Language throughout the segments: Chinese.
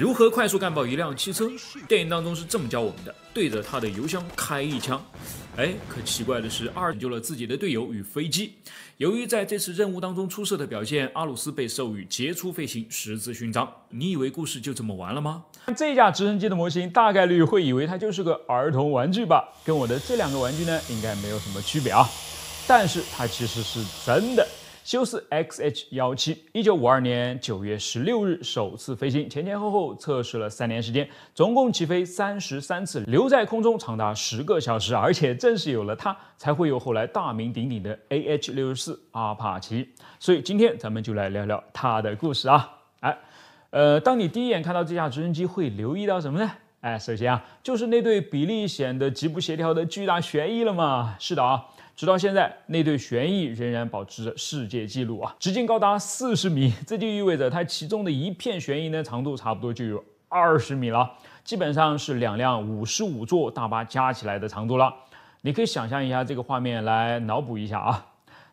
如何快速干爆一辆汽车？电影当中是这么教我们的：对着他的油箱开一枪。哎，可奇怪的是，二拯救了自己的队友与飞机。由于在这次任务当中出色的表现，阿鲁斯被授予杰出飞行十字勋章。你以为故事就这么完了吗？这架直升机的模型大概率会以为它就是个儿童玩具吧？跟我的这两个玩具呢，应该没有什么区别啊。但是它其实是真的。休斯 XH 幺七，一九五二年九月十六日首次飞行，前前后后测试了三年时间，总共起飞三十三次，留在空中长达十个小时而且正是有了它，才会有后来大名鼎鼎的 AH 六十四阿帕奇。所以今天咱们就来聊聊它的故事啊！哎，呃，当你第一眼看到这架直升机会留意到什么呢？哎，首先啊，就是那对比例显得极不协调的巨大旋翼了嘛。是的啊。直到现在，那对旋翼仍然保持着世界纪录啊，直径高达四十米，这就意味着它其中的一片旋翼呢，长度差不多就有二十米了，基本上是两辆五十五座大巴加起来的长度了。你可以想象一下这个画面来脑补一下啊。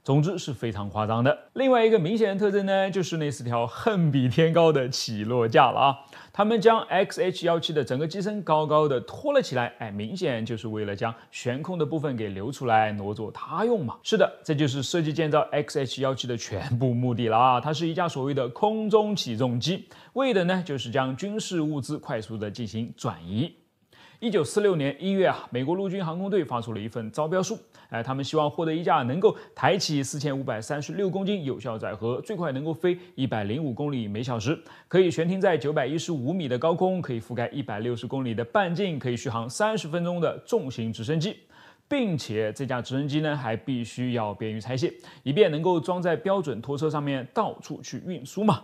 总之是非常夸张的。另外一个明显的特征呢，就是那四条恨比天高的起落架了啊！他们将 XH17 的整个机身高高的托了起来，哎，明显就是为了将悬空的部分给留出来挪作他用嘛。是的，这就是设计建造 XH17 的全部目的了啊！它是一架所谓的空中起重机，为的呢，就是将军事物资快速的进行转移。一九四六年一月啊，美国陆军航空队发出了一份招标书，哎，他们希望获得一架能够抬起四千五百三十六公斤有效载荷，最快能够飞一百零五公里每小时，可以悬停在九百一十五米的高空，可以覆盖一百六十公里的半径，可以续航三十分钟的重型直升机，并且这架直升机呢还必须要便于拆卸，以便能够装在标准拖车上面到处去运输嘛。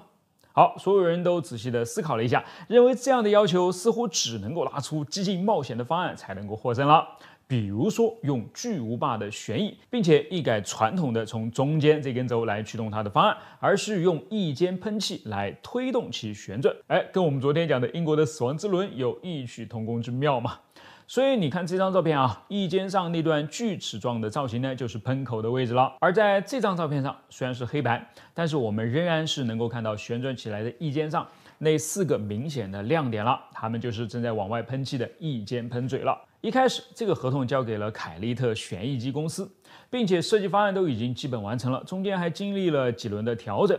好，所有人都仔细地思考了一下，认为这样的要求似乎只能够拿出激进冒险的方案才能够获胜了。比如说，用巨无霸的旋翼，并且一改传统的从中间这根轴来驱动它的方案，而是用翼尖喷气来推动其旋转。哎，跟我们昨天讲的英国的死亡之轮有异曲同工之妙嘛？所以你看这张照片啊，翼尖上那段锯齿状的造型呢，就是喷口的位置了。而在这张照片上，虽然是黑白，但是我们仍然是能够看到旋转起来的翼尖上那四个明显的亮点了，它们就是正在往外喷气的翼尖喷嘴了。一开始这个合同交给了凯利特旋翼机公司，并且设计方案都已经基本完成了，中间还经历了几轮的调整。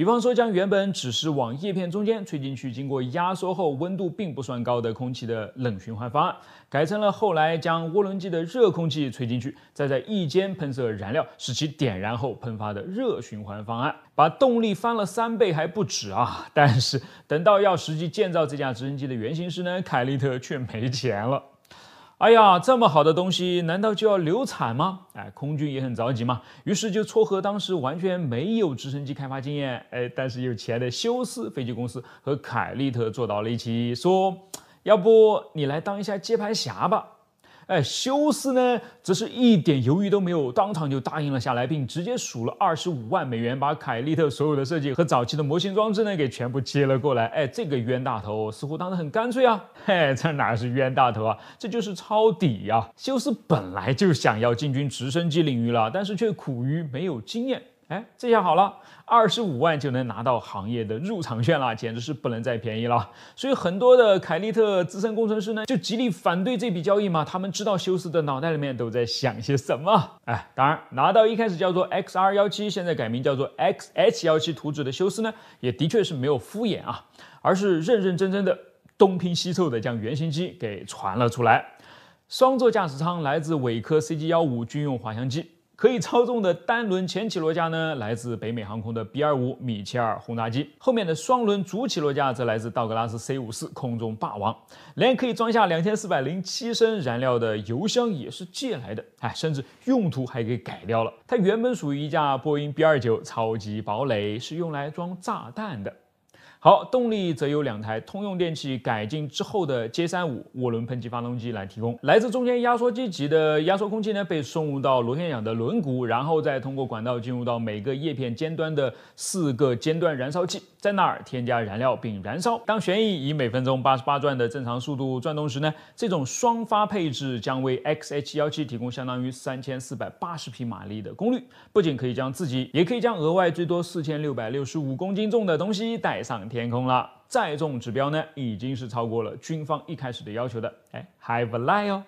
比方说，将原本只是往叶片中间吹进去、经过压缩后温度并不算高的空气的冷循环方案，改成了后来将涡轮机的热空气吹进去，再在翼尖喷射燃料使其点燃后喷发的热循环方案，把动力翻了三倍还不止啊！但是等到要实际建造这架直升机的原型时呢，凯利特却没钱了。哎呀，这么好的东西，难道就要流产吗？哎，空军也很着急嘛，于是就撮合当时完全没有直升机开发经验，哎，但是有钱的休斯飞机公司和凯利特坐到了一起，说，要不你来当一下接盘侠吧。哎，休斯呢，则是一点犹豫都没有，当场就答应了下来，并直接数了二十五万美元，把凯利特所有的设计和早期的模型装置呢，给全部接了过来。哎，这个冤大头似乎当得很干脆啊！嘿，这哪是冤大头啊？这就是抄底呀！休斯本来就想要进军直升机领域了，但是却苦于没有经验。哎，这下好了，二十五万就能拿到行业的入场券了，简直是不能再便宜了。所以很多的凯利特资深工程师呢，就极力反对这笔交易嘛。他们知道休斯的脑袋里面都在想些什么。哎，当然，拿到一开始叫做 XR17，现在改名叫做 XH17 图纸的休斯呢，也的确是没有敷衍啊，而是认认真真的东拼西凑的将原型机给传了出来。双座驾驶舱来自伟科 CG15 军用滑翔机。可以操纵的单轮前起落架呢，来自北美航空的 B25 米切尔轰炸机；后面的双轮主起落架则来自道格拉斯 C54 空中霸王。连可以装下两千四百零七升燃料的油箱也是借来的，哎，甚至用途还给改掉了。它原本属于一架波音 B29 超级堡垒，是用来装炸弹的。好，动力则由两台通用电气改进之后的 J35 涡轮喷气发动机来提供。来自中间压缩机级的压缩空气呢，被送入到螺旋桨的轮毂，然后再通过管道进入到每个叶片尖端的四个尖端燃烧器，在那儿添加燃料并燃烧。当旋翼以每分钟八十八转的正常速度转动时呢，这种双发配置将为 XH17 提供相当于三千四百八十匹马力的功率，不仅可以将自己，也可以将额外最多四千六百六十五公斤重的东西带上。天空了，载重指标呢已经是超过了军方一开始的要求的，哎，还不赖哦。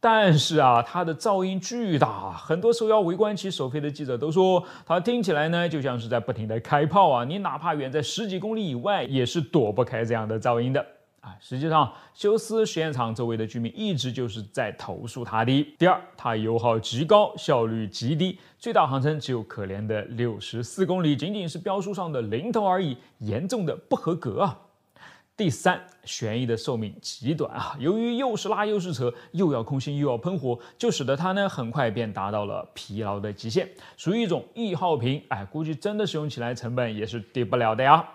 但是啊，它的噪音巨大，很多受邀围观其首飞的记者都说，它听起来呢就像是在不停的开炮啊，你哪怕远在十几公里以外，也是躲不开这样的噪音的。啊，实际上休斯实验场周围的居民一直就是在投诉它的。第二，它油耗极高，效率极低，最大航程只有可怜的六十四公里，仅仅是标书上的零头而已，严重的不合格啊。第三，旋翼的寿命极短啊，由于又是拉又是扯，又要空心又要喷火，就使得它呢很快便达到了疲劳的极限，属于一种易耗品，哎，估计真的使用起来成本也是低不了的呀。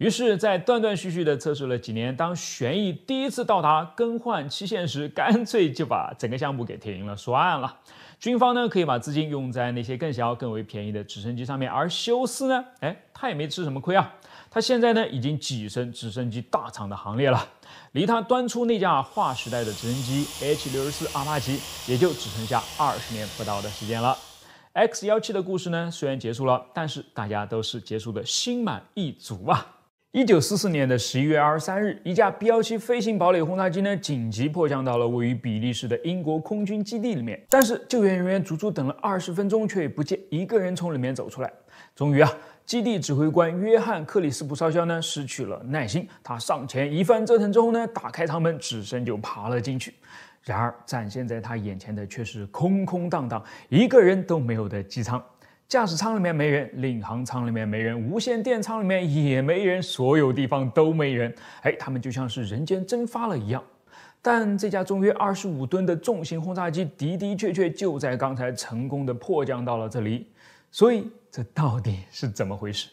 于是，在断断续续的测试了几年，当旋翼第一次到达更换期限时，干脆就把整个项目给停了，算了。军方呢，可以把资金用在那些更小、更为便宜的直升机上面。而休斯呢，哎，他也没吃什么亏啊。他现在呢，已经跻身直升机大厂的行列了。离他端出那架划时代的直升机 H-64 阿帕奇，也就只剩下二十年不到的时间了。X-17 的故事呢，虽然结束了，但是大家都是结束的心满意足啊。一九四四年的十一月二十三日，一架 B-17 飞行堡垒轰炸机呢紧急迫降到了位于比利时的英国空军基地里面。但是救援人员足足等了二十分钟，却不见一个人从里面走出来。终于啊，基地指挥官约翰·克里斯普少校呢失去了耐心，他上前一番折腾之后呢，打开舱门，只身就爬了进去。然而展现在他眼前的却是空空荡荡、一个人都没有的机舱。驾驶舱里面没人，领航舱里面没人，无线电舱里面也没人，所有地方都没人。哎，他们就像是人间蒸发了一样。但这架重约二十五吨的重型轰炸机的的确确就在刚才成功的迫降到了这里，所以这到底是怎么回事？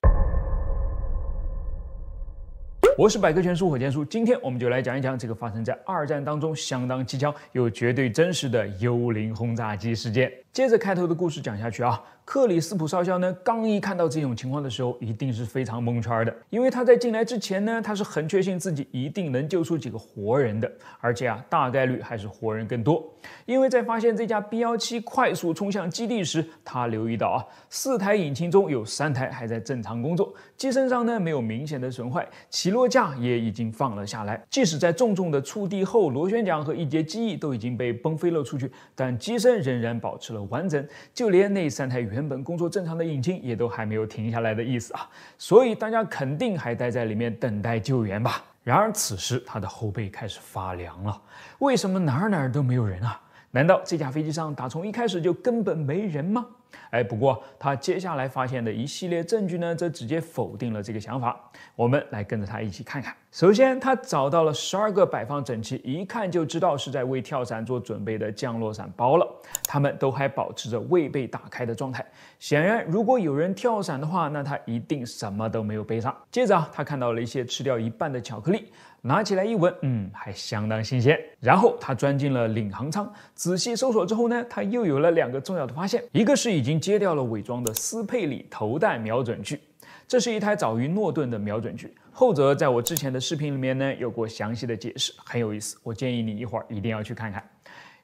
我是百科全书火箭叔，今天我们就来讲一讲这个发生在二战当中相当蹊跷又绝对真实的幽灵轰炸机事件。接着开头的故事讲下去啊，克里斯普少校呢，刚一看到这种情况的时候，一定是非常蒙圈的，因为他在进来之前呢，他是很确信自己一定能救出几个活人的，而且啊，大概率还是活人更多。因为在发现这架 B 幺七快速冲向基地时，他留意到啊，四台引擎中有三台还在正常工作，机身上呢没有明显的损坏，起落。架也已经放了下来，即使在重重的触地后，螺旋桨和一节机翼都已经被崩飞了出去，但机身仍然保持了完整，就连那三台原本工作正常的引擎也都还没有停下来的意思啊！所以大家肯定还待在里面等待救援吧？然而此时他的后背开始发凉了，为什么哪儿哪儿都没有人啊？难道这架飞机上打从一开始就根本没人吗？哎，不过他接下来发现的一系列证据呢，则直接否定了这个想法。我们来跟着他一起看看。首先，他找到了十二个摆放整齐、一看就知道是在为跳伞做准备的降落伞包了，他们都还保持着未被打开的状态。显然，如果有人跳伞的话，那他一定什么都没有背上。接着啊，他看到了一些吃掉一半的巧克力，拿起来一闻，嗯，还相当新鲜。然后他钻进了领航舱，仔细搜索之后呢，他又有了两个重要的发现：一个是已经揭掉了伪装的斯佩里头弹瞄准具。这是一台早于诺顿的瞄准具，后者在我之前的视频里面呢有过详细的解释，很有意思，我建议你一会儿一定要去看看。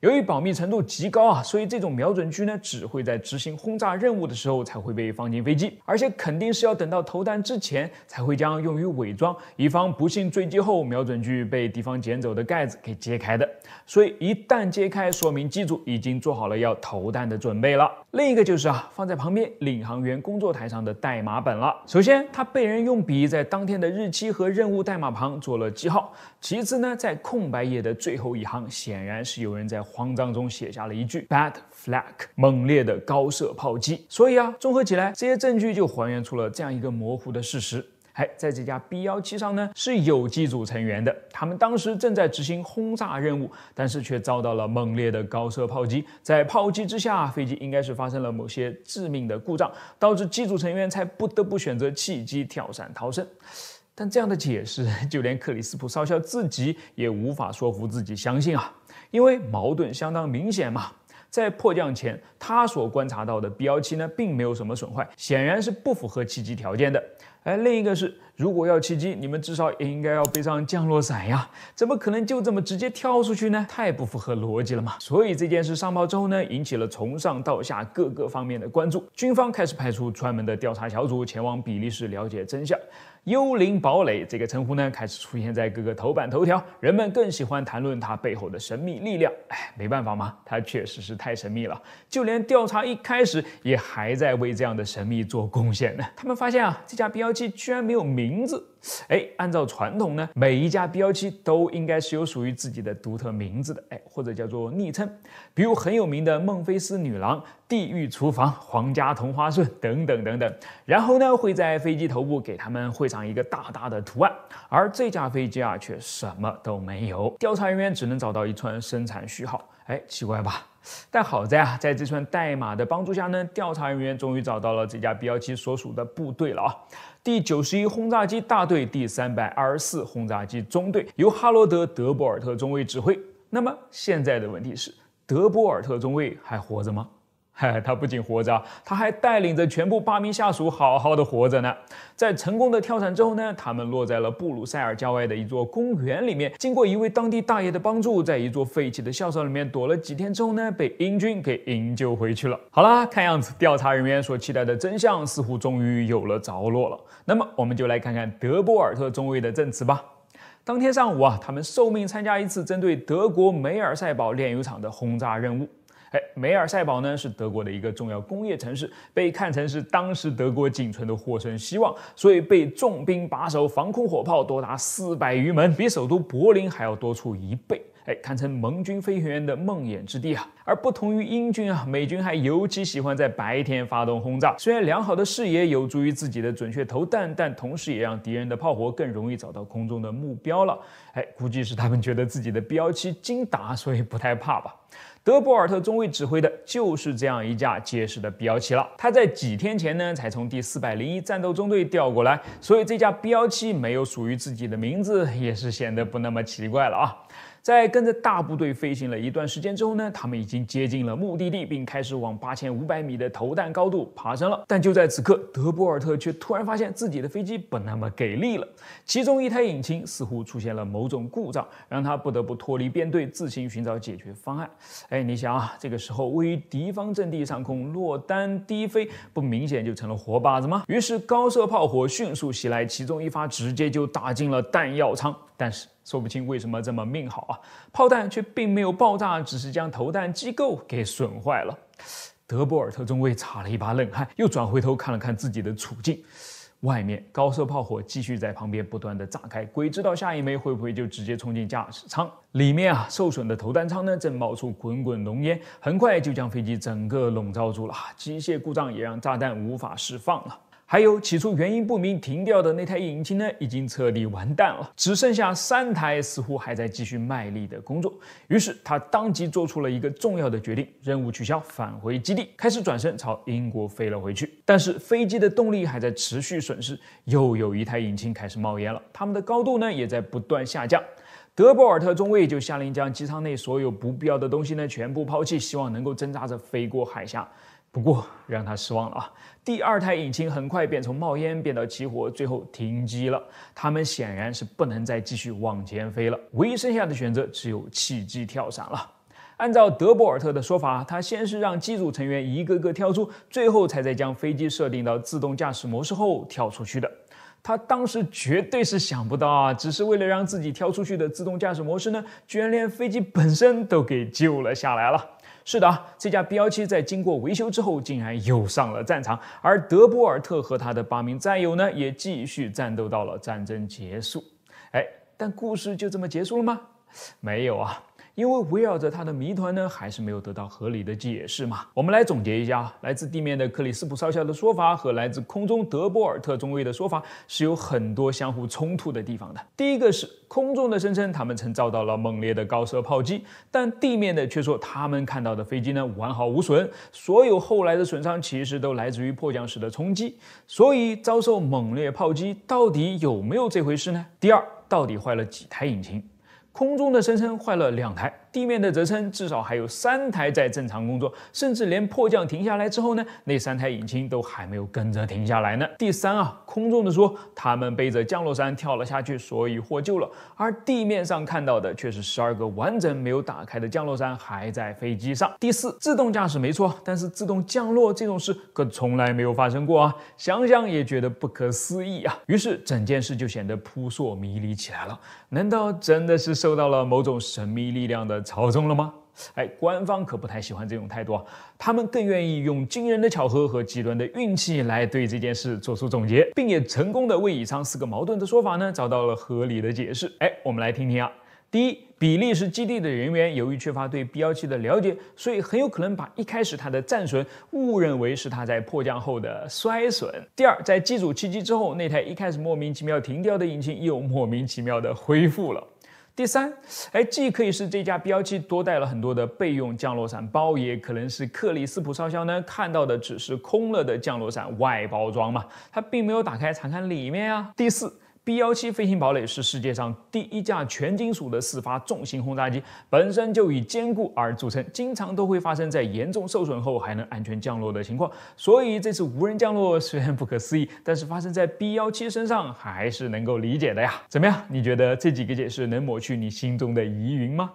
由于保密程度极高啊，所以这种瞄准具呢，只会在执行轰炸任务的时候才会被放进飞机，而且肯定是要等到投弹之前才会将用于伪装，以防不幸坠机后瞄准具被敌方捡走的盖子给揭开的。所以一旦揭开，说明机组已经做好了要投弹的准备了。另一个就是啊，放在旁边领航员工作台上的代码本了。首先，他被人用笔在当天的日期和任务代码旁做了记号。其次呢，在空白页的最后一行，显然是有人在。慌张中写下了一句 “bad flak”，猛烈的高射炮击。所以啊，综合起来，这些证据就还原出了这样一个模糊的事实：哎，在这架 B-17 上呢是有机组成员的，他们当时正在执行轰炸任务，但是却遭到了猛烈的高射炮击。在炮击之下，飞机应该是发生了某些致命的故障，导致机组成员才不得不选择弃机跳伞逃生。但这样的解释，就连克里斯普少校自己也无法说服自己相信啊。因为矛盾相当明显嘛，在迫降前，他所观察到的 b 幺7呢，并没有什么损坏，显然是不符合契机条件的。哎，另一个是，如果要契机，你们至少也应该要背上降落伞呀，怎么可能就这么直接跳出去呢？太不符合逻辑了嘛。所以这件事上报之后呢，引起了从上到下各个方面的关注，军方开始派出专门的调查小组前往比利时了解真相。幽灵堡垒这个称呼呢，开始出现在各个头版头条。人们更喜欢谈论它背后的神秘力量。哎，没办法嘛，它确实是太神秘了。就连调查一开始，也还在为这样的神秘做贡献呢。他们发现啊，这架 B-17 居然没有名字。哎，按照传统呢，每一家 B-17 都应该是有属于自己的独特名字的，哎，或者叫做昵称，比如很有名的孟菲斯女郎、地狱厨房、皇家同花顺等等等等。然后呢，会在飞机头部给他们绘上一个大大的图案，而这架飞机啊，却什么都没有，调查人员只能找到一串生产序号，哎，奇怪吧？但好在啊，在这串代码的帮助下呢，调查人员终于找到了这架 B17 所属的部队了啊。第九十一轰炸机大队第三百二十四轰炸机中队，由哈罗德·德博尔特中尉指挥。那么现在的问题是，德博尔特中尉还活着吗？嗨，他不仅活着，他还带领着全部八名下属好好的活着呢。在成功的跳伞之后呢，他们落在了布鲁塞尔郊外的一座公园里面。经过一位当地大爷的帮助，在一座废弃的校舍里面躲了几天之后呢，被英军给营救回去了。好啦，看样子调查人员所期待的真相似乎终于有了着落了。那么我们就来看看德波尔特中尉的证词吧。当天上午啊，他们受命参加一次针对德国梅尔赛堡炼油厂的轰炸任务。哎，梅尔塞堡呢是德国的一个重要工业城市，被看成是当时德国仅存的获胜希望，所以被重兵把守，防空火炮多达四百余门，比首都柏林还要多出一倍，哎，堪称盟军飞行员的梦魇之地啊！而不同于英军啊，美军还尤其喜欢在白天发动轰炸。虽然良好的视野有助于自己的准确投弹，但同时也让敌人的炮火更容易找到空中的目标了。哎，估计是他们觉得自己的标期精打，所以不太怕吧。德博尔特中尉指挥的就是这样一架结实的 B-17 了。他在几天前呢才从第四百零一战斗中队调过来，所以这架 B-17 没有属于自己的名字，也是显得不那么奇怪了啊。在跟着大部队飞行了一段时间之后呢，他们已经接近了目的地，并开始往八千五百米的投弹高度爬升了。但就在此刻，德波尔特却突然发现自己的飞机不那么给力了，其中一台引擎似乎出现了某种故障，让他不得不脱离编队，自行寻找解决方案。哎，你想啊，这个时候位于敌方阵地上空落单低飞，不明显就成了活靶子吗？于是高射炮火迅速袭来，其中一发直接就打进了弹药舱，但是。说不清为什么这么命好啊，炮弹却并没有爆炸，只是将投弹机构给损坏了。德博尔特中尉擦了一把冷汗，又转回头看了看自己的处境。外面高射炮火继续在旁边不断的炸开，鬼知道下一枚会不会就直接冲进驾驶舱里面啊！受损的投弹舱呢，正冒出滚滚浓烟，很快就将飞机整个笼罩住了。机械故障也让炸弹无法释放了。还有起初原因不明停掉的那台引擎呢，已经彻底完蛋了，只剩下三台似乎还在继续卖力的工作。于是他当即做出了一个重要的决定：任务取消，返回基地，开始转身朝英国飞了回去。但是飞机的动力还在持续损失，又有一台引擎开始冒烟了。他们的高度呢，也在不断下降。德博尔特中尉就下令将机舱内所有不必要的东西呢全部抛弃，希望能够挣扎着飞过海峡。不过让他失望了啊！第二台引擎很快便从冒烟变到起火，最后停机了。他们显然是不能再继续往前飞了，唯一剩下的选择只有弃机跳伞了。按照德博尔特的说法，他先是让机组成员一个个跳出，最后才在将飞机设定到自动驾驶模式后跳出去的。他当时绝对是想不到啊，只是为了让自己跳出去的自动驾驶模式呢，居然连飞机本身都给救了下来了。是的这架 B-17 在经过维修之后，竟然又上了战场，而德波尔特和他的八名战友呢，也继续战斗到了战争结束。哎，但故事就这么结束了吗？没有啊。因为围绕着它的谜团呢，还是没有得到合理的解释嘛？我们来总结一下，来自地面的克里斯普少校的说法和来自空中德波尔特中尉的说法是有很多相互冲突的地方的。第一个是空中的声称，他们曾遭到了猛烈的高射炮击，但地面的却说他们看到的飞机呢完好无损，所有后来的损伤其实都来自于迫降时的冲击。所以遭受猛烈炮击到底有没有这回事呢？第二，到底坏了几台引擎？空中的声称坏了两台。地面的则称至少还有三台在正常工作，甚至连迫降停下来之后呢，那三台引擎都还没有跟着停下来呢。第三啊，空中的说他们背着降落伞跳了下去，所以获救了，而地面上看到的却是十二个完整没有打开的降落伞还在飞机上。第四，自动驾驶没错，但是自动降落这种事可从来没有发生过啊，想想也觉得不可思议啊。于是整件事就显得扑朔迷离起来了。难道真的是受到了某种神秘力量的？操纵了吗？哎，官方可不太喜欢这种态度啊，他们更愿意用惊人的巧合和极端的运气来对这件事做出总结，并也成功的为以上四个矛盾的说法呢找到了合理的解释。哎，我们来听听啊。第一，比利时基地的人员由于缺乏对 B-17 的了解，所以很有可能把一开始它的战损误认为是它在迫降后的衰损。第二，在机组弃机之后，那台一开始莫名其妙停掉的引擎又莫名其妙的恢复了。第三，哎，既可以是这架标机多带了很多的备用降落伞包，也可能是克里斯普少校呢看到的只是空了的降落伞外包装嘛，他并没有打开查看里面啊。第四。B-17 飞行堡垒是世界上第一架全金属的四发重型轰炸机，本身就以坚固而著称，经常都会发生在严重受损后还能安全降落的情况。所以这次无人降落虽然不可思议，但是发生在 B-17 身上还是能够理解的呀。怎么样？你觉得这几个解释能抹去你心中的疑云吗？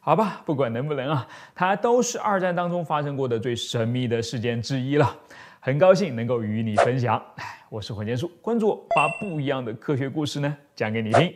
好吧，不管能不能啊，它都是二战当中发生过的最神秘的事件之一了。很高兴能够与你分享，我是火箭叔，关注我，把不一样的科学故事呢讲给你听。